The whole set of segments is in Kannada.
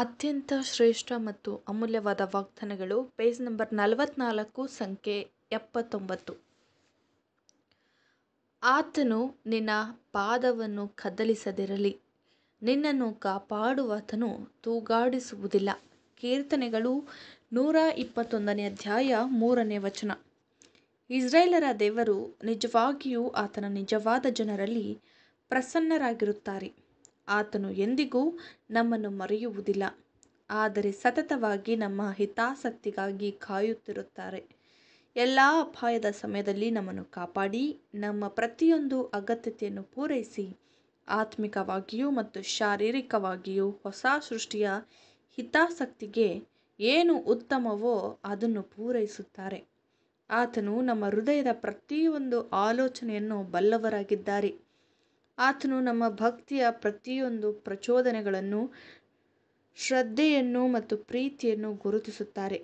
ಅತ್ಯಂತ ಶ್ರೇಷ್ಠ ಮತ್ತು ಅಮೂಲ್ಯವಾದ ವಾಗ್ದಾನಗಳು ಪೇಜ್ ನಂಬರ್ ನಲವತ್ನಾಲ್ಕು ಸಂಖ್ಯೆ ಎಪ್ಪತ್ತೊಂಬತ್ತು ಆತನು ನಿನ್ನ ಪಾದವನ್ನು ಕದಲಿಸದಿರಲಿ ನಿನ್ನನ್ನು ಕಾಪಾಡುವತನು ತೂಗಾಡಿಸುವುದಿಲ್ಲ ಕೀರ್ತನೆಗಳು ನೂರ ಇಪ್ಪತ್ತೊಂದನೇ ಅಧ್ಯಾಯ ಮೂರನೇ ವಚನ ಇಸ್ರೇಲರ ದೇವರು ನಿಜವಾಗಿಯೂ ಆತನ ನಿಜವಾದ ಜನರಲ್ಲಿ ಪ್ರಸನ್ನರಾಗಿರುತ್ತಾರೆ ಆತನು ಎಂದಿಗೂ ನಮ್ಮನ್ನು ಮರೆಯುವುದಿಲ್ಲ ಆದರೆ ಸತತವಾಗಿ ನಮ್ಮ ಹಿತಾಸಕ್ತಿಗಾಗಿ ಕಾಯುತ್ತಿರುತ್ತಾರೆ ಎಲ್ಲ ಅಪಾಯದ ಸಮಯದಲ್ಲಿ ನಮ್ಮನ್ನು ಕಾಪಾಡಿ ನಮ್ಮ ಪ್ರತಿಯೊಂದು ಅಗತ್ಯತೆಯನ್ನು ಪೂರೈಸಿ ಆತ್ಮಿಕವಾಗಿಯೂ ಮತ್ತು ಶಾರೀರಿಕವಾಗಿಯೂ ಹೊಸ ಸೃಷ್ಟಿಯ ಹಿತಾಸಕ್ತಿಗೆ ಏನು ಉತ್ತಮವೋ ಅದನ್ನು ಪೂರೈಸುತ್ತಾರೆ ಆತನು ನಮ್ಮ ಹೃದಯದ ಪ್ರತಿಯೊಂದು ಆಲೋಚನೆಯನ್ನು ಬಲ್ಲವರಾಗಿದ್ದಾರೆ ಆತನು ನಮ್ಮ ಭಕ್ತಿಯ ಪ್ರತಿಯೊಂದು ಪ್ರಚೋದನೆಗಳನ್ನು ಶ್ರದ್ಧೆಯನ್ನು ಮತ್ತು ಪ್ರೀತಿಯನ್ನು ಗುರುತಿಸುತ್ತಾರೆ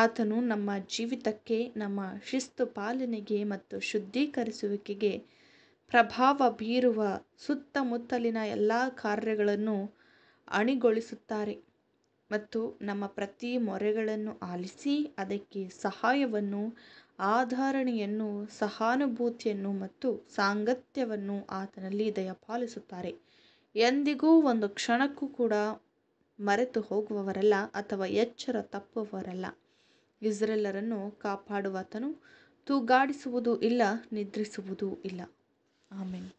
ಆತನು ನಮ್ಮ ಜೀವಿತಕ್ಕೆ ನಮ್ಮ ಶಿಸ್ತು ಪಾಲನೆಗೆ ಮತ್ತು ಶುದ್ಧೀಕರಿಸುವಿಕೆಗೆ ಪ್ರಭಾವ ಬೀರುವ ಸುತ್ತಮುತ್ತಲಿನ ಎಲ್ಲ ಕಾರ್ಯಗಳನ್ನು ಅಣಿಗೊಳಿಸುತ್ತಾರೆ ಮತ್ತು ನಮ್ಮ ಪ್ರತಿ ಮೊರೆಗಳನ್ನು ಆಲಿಸಿ ಅದಕ್ಕೆ ಸಹಾಯವನ್ನು ಆಧಾರಣೆಯನ್ನು ಸಹಾನುಭೂತಿಯನ್ನು ಮತ್ತು ಸಾಂಗತ್ಯವನ್ನು ಆತನಲ್ಲಿ ದಯಪಾಲಿಸುತ್ತಾರೆ ಎಂದಿಗೂ ಒಂದು ಕ್ಷಣಕ್ಕೂ ಕೂಡ ಮರೆತು ಹೋಗುವವರಲ್ಲ ಅಥವಾ ಎಚ್ಚರ ತಪ್ಪುವವರಲ್ಲ ಇಸ್ರೆಲ್ಲರನ್ನು ಕಾಪಾಡುವಾತನು ತೂಗಾಡಿಸುವುದೂ ಇಲ್ಲ ನಿದ್ರಿಸುವುದೂ ಇಲ್ಲ ಆಮೇಲೆ